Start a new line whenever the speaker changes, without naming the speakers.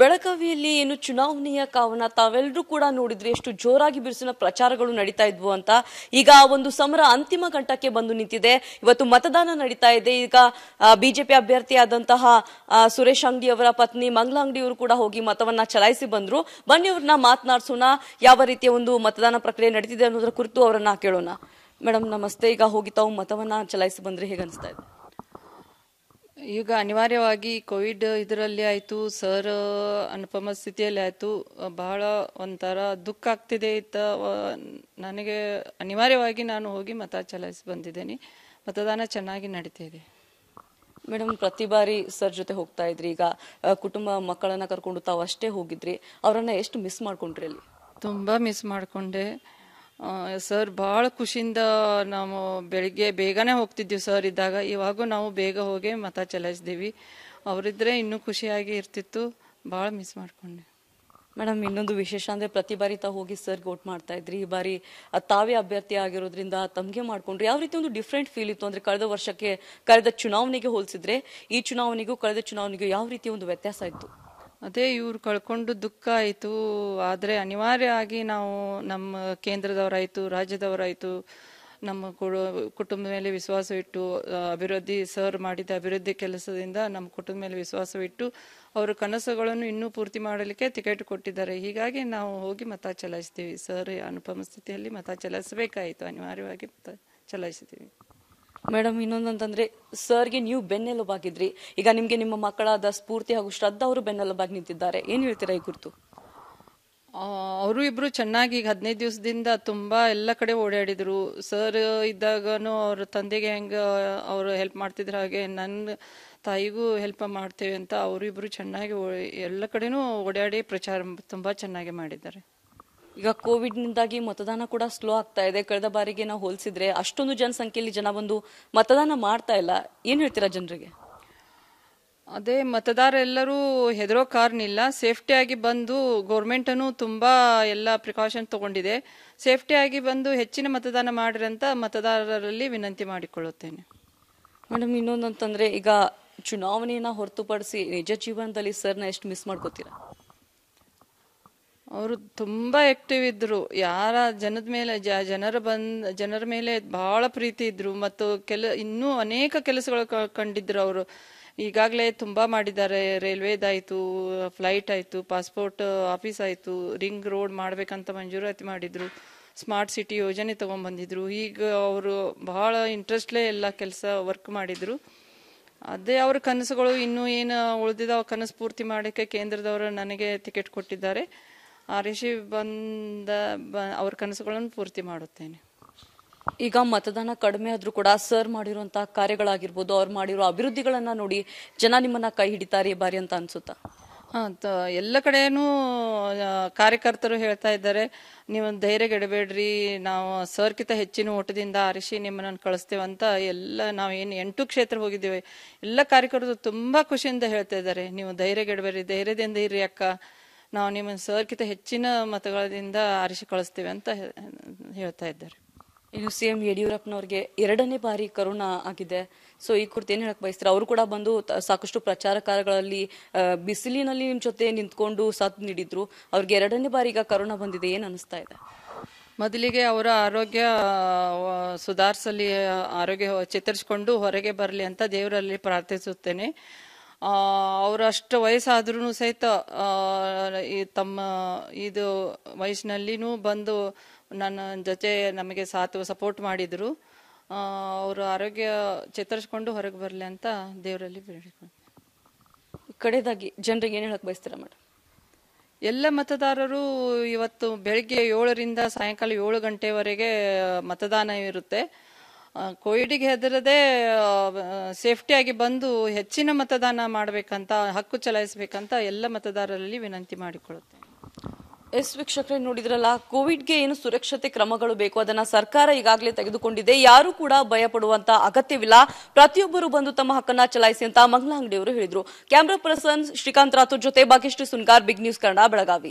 ಬೆಳಗಾವಿಯಲ್ಲಿ ಏನು ಚುನಾವಣೆಯ ಕಾವನ ತಾವೆಲ್ಲರೂ ಕೂಡ ನೋಡಿದ್ರೆ ಎಷ್ಟು ಜೋರಾಗಿ ಬಿರುಸಿನ ಪ್ರಚಾರಗಳು ನಡೀತಾ ಇದ್ವು ಅಂತ ಈಗ ಒಂದು ಸಮರ ಅಂತಿಮ ಗಂಟಕ್ಕೆ ಬಂದು ನಿಂತಿದೆ ಇವತ್ತು ಮತದಾನ ನಡೀತಾ ಇದೆ ಈಗ ಬಿಜೆಪಿ ಆದಂತಹ ಸುರೇಶ್ ಅಂಗಡಿ ಅವರ ಪತ್ನಿ ಮಂಗ್ಲಾ ಅಂಗಡಿ ಅವರು ಕೂಡ ಹೋಗಿ ಮತವನ್ನ ಚಲಾಯಿಸಿ ಬಂದ್ರು ಬನ್ನಿ ಅವ್ರನ್ನ ಮಾತನಾಡಿಸೋಣ ಯಾವ ರೀತಿಯ ಒಂದು ಮತದಾನ ಪ್ರಕ್ರಿಯೆ ನಡೀತಿದೆ ಅನ್ನೋದ್ರ ಕುರಿತು ಅವರನ್ನ ಕೇಳೋಣ ಮೇಡಮ್ ನಮಸ್ತೆ ಈಗ ಹೋಗಿ ತಾವು ಮತವನ್ನ ಚಲಾಯಿಸಿ ಬಂದ್ರೆ ಹೇಗನ್ಸ್ತಾ
ಇದೆ ಈಗ ಅನಿವಾರ್ಯವಾಗಿ ಕೋವಿಡ್ ಇದರಲ್ಲಿ ಆಯಿತು ಸರ್ ಅನುಪಮ ಸ್ಥಿತಿಯಲ್ಲಿ ಆಯಿತು ಬಹಳ ಒಂಥರ ದುಃಖ ಆಗ್ತಿದೆ ಇತ್ತ ನನಗೆ ಅನಿವಾರ್ಯವಾಗಿ ನಾನು ಹೋಗಿ ಮತ ಚಲಾಯಿಸಿ ಬಂದಿದ್ದೇನೆ ಮತದಾನ ಚೆನ್ನಾಗಿ ನಡೀತಾ ಇದೆ ಮೇಡಮ್ ಪ್ರತಿ ಬಾರಿ ಸರ್ ಜೊತೆ ಹೋಗ್ತಾ ಇದ್ರಿ ಈಗ ಕುಟುಂಬ ಮಕ್ಕಳನ್ನ ಕರ್ಕೊಂಡು ತಾವು ಅಷ್ಟೇ ಹೋಗಿದ್ರಿ ಅವರನ್ನ ಎಷ್ಟು ಮಿಸ್ ಮಾಡಿಕೊಂಡ್ರಿ ಅಲ್ಲಿ ತುಂಬ ಮಿಸ್ ಮಾಡಿಕೊಂಡೆ ಸರ್ ಭಾಳ ಖುಷಿಯಿಂದ ನಾವು ಬೆಳಿಗ್ಗೆ ಬೇಗನೆ ಹೋಗ್ತಿದ್ವಿ ಸರ್ ಇದ್ದಾಗ ಇವಾಗೂ ನಾವು ಬೇಗ ಹೋಗಿ ಮತ ಚಲಾಯಿಸಿದೀವಿ ಅವರಿದ್ರೆ ಇನ್ನೂ ಖುಷಿಯಾಗಿ ಇರ್ತಿತ್ತು ಭಾಳ ಮಿಸ್ ಮಾಡ್ಕೊಂಡೆ ಮೇಡಮ್ ಇನ್ನೊಂದು ವಿಶೇಷ ಅಂದ್ರೆ ಪ್ರತಿ ಬಾರಿ ತಾವು ಹೋಗಿ ಸರ್ ಓಟ್ ಮಾಡ್ತಾ ಇದ್ರಿ ಈ
ಬಾರಿ ತಾವೇ ಅಭ್ಯರ್ಥಿ ಆಗಿರೋದ್ರಿಂದ ತಮಗೆ ಮಾಡ್ಕೊಂಡ್ರಿ ಯಾವ ರೀತಿ ಒಂದು ಡಿಫ್ರೆಂಟ್ ಫೀಲ್ ಇತ್ತು ಅಂದ್ರೆ ಕಳೆದ ವರ್ಷಕ್ಕೆ ಕಳೆದ ಚುನಾವಣೆಗೆ ಹೋಲಿಸಿದ್ರೆ ಈ ಚುನಾವಣೆಗೂ ಕಳೆದ ಚುನಾವಣೆಗೂ ಯಾವ ರೀತಿ ಒಂದು ವ್ಯತ್ಯಾಸ ಇತ್ತು
ಅದೇ ಇವ್ರು ಕಳ್ಕೊಂಡು ದುಃಖ ಆಯಿತು ಆದರೆ ಅನಿವಾರ್ಯ ಆಗಿ ನಾವು ನಮ್ಮ ಕೇಂದ್ರದವರಾಯಿತು ರಾಜ್ಯದವರಾಯಿತು ನಮ್ಮ ಕುಟುಂಬದ ಮೇಲೆ ವಿಶ್ವಾಸ ಇಟ್ಟು ಅಭಿವೃದ್ಧಿ ಸರ್ ಮಾಡಿದ ಅಭಿವೃದ್ಧಿ ಕೆಲಸದಿಂದ ನಮ್ಮ ಕುಟುಂಬದ ಮೇಲೆ ವಿಶ್ವಾಸವಿಟ್ಟು ಅವರ ಕನಸುಗಳನ್ನು ಇನ್ನೂ ಪೂರ್ತಿ ಮಾಡಲಿಕ್ಕೆ ಟಿಕೆಟ್ ಕೊಟ್ಟಿದ್ದಾರೆ ಹೀಗಾಗಿ ನಾವು ಹೋಗಿ ಮತ ಚಲಾಯಿಸ್ತೀವಿ ಸರ್ ಅನುಪಮ ಸ್ಥಿತಿಯಲ್ಲಿ ಮತ ಚಲಾಯಿಸಬೇಕಾಯಿತು ಅನಿವಾರ್ಯವಾಗಿ ಮತ ಚಲಾಯಿಸ್ತೀವಿ ಮೇಡಮ್ ಇನ್ನೊಂದಂತಂದ್ರೆ
ಸರ್ಗೆ ನೀವು ಬೆನ್ನೆಲುಬಾಗಿದ್ರಿ ಈಗ ನಿಮಗೆ ನಿಮ್ಮ ಮಕ್ಕಳಾದ ಸ್ಫೂರ್ತಿ ಹಾಗೂ ಶ್ರದ್ಧಾ ಅವರು ಬೆನ್ನೆಲುಬಾಗಿ
ನಿಂತಿದ್ದಾರೆ ಏನು ಹೇಳ್ತೀರಾ ಈ ಕುರಿತು ಅವರು ಇಬ್ರು ಚೆನ್ನಾಗಿ ಈಗ ಹದಿನೈದು ದಿವಸದಿಂದ ತುಂಬಾ ಎಲ್ಲ ಕಡೆ ಓಡಾಡಿದ್ರು ಸರ್ ಇದ್ದಾಗ ಅವ್ರ ತಂದೆಗೆ ಹೆಂಗ ಅವರು ಹೆಲ್ಪ್ ಮಾಡ್ತಿದ್ರು ಹಾಗೆ ನನ್ನ ತಾಯಿಗೂ ಹೆಲ್ಪ್ ಮಾಡ್ತೇವೆ ಅಂತ ಅವರು ಇಬ್ರು ಚೆನ್ನಾಗಿ ಎಲ್ಲ ಕಡೆನೂ ಓಡಾಡಿ ಪ್ರಚಾರ ತುಂಬಾ ಚೆನ್ನಾಗಿ ಮಾಡಿದ್ದಾರೆ ಈಗ ಕೋವಿಡ್ ನಿಂದಾಗಿ ಮತದಾನ
ಕೂಡ ಸ್ಲೋ ಆಗ್ತಾ ಇದೆ ಕಳೆದ ಬಾರಿಗೆ ನಾವು ಹೋಲಿಸಿದ್ರೆ ಅಷ್ಟೊಂದು ಜನಸಂಖ್ಯೆಯಲ್ಲಿ ಜನ ಬಂದು ಮತದಾನ ಮಾಡ್ತಾ
ಇಲ್ಲ ಏನ್ ಹೇಳ್ತೀರಾ ಜನರಿಗೆ ಅದೇ ಎಲ್ಲರೂ ಹೆದರೋ ಕಾರಣ ಸೇಫ್ಟಿ ಸೇಫ್ಟಿಯಾಗಿ ಬಂದು ಗೌರ್ಮೆಂಟನ್ನು ತುಂಬ ಎಲ್ಲ ಪ್ರಿಕಾಷನ್ ತಗೊಂಡಿದೆ ಸೇಫ್ಟಿಯಾಗಿ ಬಂದು ಹೆಚ್ಚಿನ ಮತದಾನ ಮಾಡ್ರಿ ಅಂತ ಮತದಾರರಲ್ಲಿ ವಿನಂತಿ ಮಾಡಿಕೊಳ್ಳುತ್ತೇನೆ ಮೇಡಮ್ ಇನ್ನೊಂದಂತಂದ್ರೆ ಈಗ ಚುನಾವಣೆಯನ್ನ ಹೊರತುಪಡಿಸಿ ನಿಜ ಜೀವನದಲ್ಲಿ ಸರ್ನ ಎಷ್ಟು ಮಿಸ್ ಮಾಡ್ಕೋತೀರಾ ಅವರು ತುಂಬ ಆ್ಯಕ್ಟಿವ್ ಇದ್ದರು ಯಾರ ಜನದ ಮೇಲೆ ಜ ಜನರ ಬಂದ ಜನರ ಮೇಲೆ ಭಾಳ ಪ್ರೀತಿ ಇದ್ದರು ಮತ್ತು ಕೆಲ ಇನ್ನೂ ಅನೇಕ ಕೆಲಸಗಳು ಕಂಡಿದ್ದರು ಅವರು ಈಗಾಗಲೇ ತುಂಬ ಮಾಡಿದ್ದಾರೆ ರೈಲ್ವೇದಾಯಿತು ಫ್ಲೈಟ್ ಆಯಿತು ಪಾಸ್ಪೋರ್ಟ್ ಆಫೀಸ್ ಆಯಿತು ರಿಂಗ್ ರೋಡ್ ಮಾಡಬೇಕಂತ ಮಂಜೂರಾತಿ ಮಾಡಿದರು ಸ್ಮಾರ್ಟ್ ಸಿಟಿ ಯೋಜನೆ ತೊಗೊಂಡ್ಬಂದಿದ್ರು ಈಗ ಅವರು ಬಹಳ ಇಂಟ್ರೆಸ್ಟ್ಲೇ ಎಲ್ಲ ಕೆಲಸ ವರ್ಕ್ ಮಾಡಿದರು ಅದೇ ಅವ್ರ ಕನಸುಗಳು ಇನ್ನೂ ಏನು ಉಳಿದಿದ್ದಾವೆ ಕನಸು ಪೂರ್ತಿ ಮಾಡೋಕ್ಕೆ ಕೇಂದ್ರದವರು ನನಗೆ ಟಿಕೆಟ್ ಕೊಟ್ಟಿದ್ದಾರೆ ಆ ಋಷಿ ಬಂದ ಅವ್ರ ಕನಸುಗಳನ್ನು ಪೂರ್ತಿ ಮಾಡುತ್ತೇನೆ ಈಗ ಮತದಾನ ಕಡಿಮೆ ಆದರೂ ಕೂಡ ಸರ್ ಮಾಡಿರುವಂತಹ ಕಾರ್ಯಗಳಾಗಿರ್ಬೋದು
ಅವ್ರು ಮಾಡಿರೋ ಅಭಿವೃದ್ಧಿಗಳನ್ನ ನೋಡಿ ಜನ ನಿಮ್ಮನ್ನ ಕೈ ಹಿಡಿತಾರೆ ಬಾರಿ ಅಂತ ಅನ್ಸುತ್ತಾ
ಎಲ್ಲ ಕಡೆಯೂ ಕಾರ್ಯಕರ್ತರು ಹೇಳ್ತಾ ಇದ್ದಾರೆ ನೀವು ಧೈರ್ಯಗೆಡಬೇಡ್ರಿ ನಾವು ಸರ್ಕಿತ ಹೆಚ್ಚಿನ ಓಟದಿಂದ ಆರಿಸಿ ನಿಮ್ಮನ್ನು ಅಂತ ಎಲ್ಲ ನಾವು ಏನು ಎಂಟು ಕ್ಷೇತ್ರ ಹೋಗಿದ್ದೇವೆ ಎಲ್ಲ ಕಾರ್ಯಕರ್ತರು ತುಂಬ ಖುಷಿಯಿಂದ ಹೇಳ್ತಾ ಇದ್ದಾರೆ ನೀವು ಧೈರ್ಯಗೆಡಬೇಡ್ರಿ ಧೈರ್ಯದಿಂದ ಇರ್ರಿ ಅಕ್ಕ ನಾವು ನಿಮ್ಮ ಸರ್ಗಿಂತ ಹೆಚ್ಚಿನ ಮತಗಳಿಂದ ಆರಿಸಿ ಕಳಿಸ್ತೇವೆ ಅಂತ ಹೇಳ್ತಾ ಇದ್ದಾರೆ ಇದು ಸಿ ಎಂ ಯಡಿಯೂರಪ್ಪನವ್ರಿಗೆ ಎರಡನೇ ಬಾರಿ ಕರುಣಾ ಆಗಿದೆ
ಸೊ ಈ ಕುರಿತು ಏನು ಹೇಳಕ್ ಬಯಸ್ತಾರೆ ಅವರು ಕೂಡ ಬಂದು ಸಾಕಷ್ಟು ಪ್ರಚಾರ ಕಾರ್ಯಗಳಲ್ಲಿ ಬಿಸಿಲಿನಲ್ಲಿ ನಿಮ್ಮ ಜೊತೆ ನಿಂತ್ಕೊಂಡು ಸಾಥ್ ನೀಡಿದ್ರು ಅವ್ರಿಗೆ ಎರಡನೇ ಬಾರಿ ಈಗ ಕರೋನಾ ಬಂದಿದೆ ಏನು ಅನಿಸ್ತಾ ಇದೆ ಮೊದಲಿಗೆ
ಅವರ ಆರೋಗ್ಯ ಸುಧಾರಿಸಲಿ ಆರೋಗ್ಯ ಚೇತರಿಸಿಕೊಂಡು ಹೊರಗೆ ಬರಲಿ ಅಂತ ದೇವರಲ್ಲಿ ಪ್ರಾರ್ಥಿಸುತ್ತೇನೆ ಅವರು ಅಷ್ಟು ವಯಸ್ಸಾದ್ರೂ ಸಹಿತ ತಮ್ಮ ಇದು ವಯಸ್ಸಿನಲ್ಲಿನೂ ಬಂದು ನನ್ನ ಜೊತೆ ನಮಗೆ ಸಾಥ್ ಸಪೋರ್ಟ್ ಮಾಡಿದರು ಅವರು ಆರೋಗ್ಯ ಚೇತರಿಸ್ಕೊಂಡು ಹೊರಗೆ ಬರಲಿ ಅಂತ ದೇವರಲ್ಲಿ ಕಡೆದಾಗಿ ಜನರಿಗೆ ಏನು ಹೇಳಕ್ಕೆ ಬಯಸ್ತೀರಾ ಮೇಡಮ್ ಎಲ್ಲ ಮತದಾರರು ಇವತ್ತು ಬೆಳಗ್ಗೆ ಏಳರಿಂದ ಸಾಯಂಕಾಲ ಏಳು ಗಂಟೆವರೆಗೆ ಮತದಾನ ಇರುತ್ತೆ ಕೋವಿಡಿಗೆ ಹೆದರದೆ ಸೇಫ್ಟಿಯಾಗಿ ಬಂದು ಹೆಚ್ಚಿನ ಮತದಾನ ಮಾಡಬೇಕಂತ ಹಕ್ಕು ಚಲಾಯಿಸಬೇಕಂತ ಎಲ್ಲ ಮತದಾರರಲ್ಲಿ ವಿನಂತಿ ಮಾಡಿಕೊಳ್ಳುತ್ತೆ ಎಸ್ ವೀಕ್ಷಕರೇ ನೋಡಿದ್ರಲ್ಲ ಕೋವಿಡ್ಗೆ ಏನು ಸುರಕ್ಷತೆ
ಕ್ರಮಗಳು ಬೇಕು ಅದನ್ನ ಸರ್ಕಾರ ಈಗಾಗಲೇ ತೆಗೆದುಕೊಂಡಿದೆ ಯಾರು ಕೂಡ ಭಯ ಪಡುವಂತ ಅಗತ್ಯವಿಲ್ಲ ಪ್ರತಿಯೊಬ್ಬರು ಬಂದು ತಮ್ಮ ಹಕ್ಕನ್ನ ಚಲಾಯಿಸಿ ಅಂತ ಮಂಗಲಾ ಅಂಗಡಿಯವರು ಹೇಳಿದ್ರು ಕ್ಯಾಮರಾ ಪರ್ಸನ್ ಶ್ರೀಕಾಂತ್ ರಾಥೋಡ್ ಜೊತೆ ಬಾಕಿಷ್ಟು ಸುನ್ಕಾರ್ ಬಿಗ್ ನ್ಯೂಸ್ ಕನ್ನಡ ಬೆಳಗಾವಿ